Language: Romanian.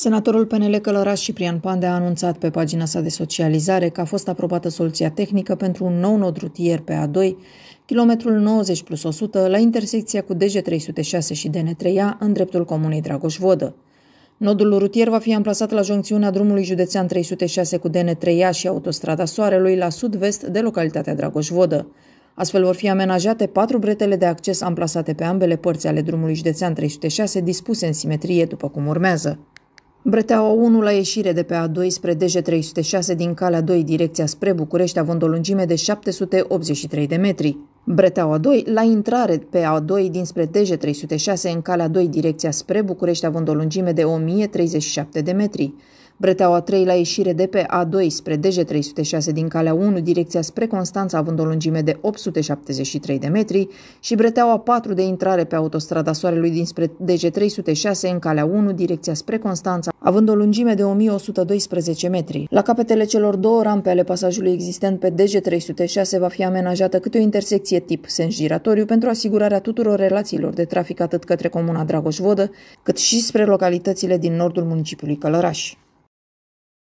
Senatorul PNL Călăraș Ciprian Pandea a anunțat pe pagina sa de socializare că a fost aprobată soluția tehnică pentru un nou nod rutier pe A2, kilometrul 90 plus 100, la intersecția cu DG306 și DN3A, în dreptul comunei Dragoș-Vodă. Nodul rutier va fi amplasat la joncțiunea drumului județean 306 cu DN3A și autostrada Soarelui, la sud-vest de localitatea Dragoș-Vodă. Astfel vor fi amenajate patru bretele de acces amplasate pe ambele părți ale drumului județean 306, dispuse în simetrie după cum urmează. Breteaua 1 la ieșire de pe A2 spre DG306 din calea 2 direcția spre București având o lungime de 783 de metri. Breteaua 2 la intrare pe A2 dinspre DG306 în calea 2 direcția spre București având o lungime de 1037 de metri. Breteaua 3 la ieșire de pe A2 spre DG306 din calea 1, direcția spre Constanța, având o lungime de 873 de metri, și breteaua 4 de intrare pe autostrada Soarelui dinspre DG306 în calea 1, direcția spre Constanța, având o lungime de 1112 metri. La capetele celor două rampe ale pasajului existent pe DG306 va fi amenajată câte o intersecție tip sens giratoriu pentru asigurarea tuturor relațiilor de trafic atât către comuna Dragoș-Vodă, cât și spre localitățile din nordul municipiului Călăraș.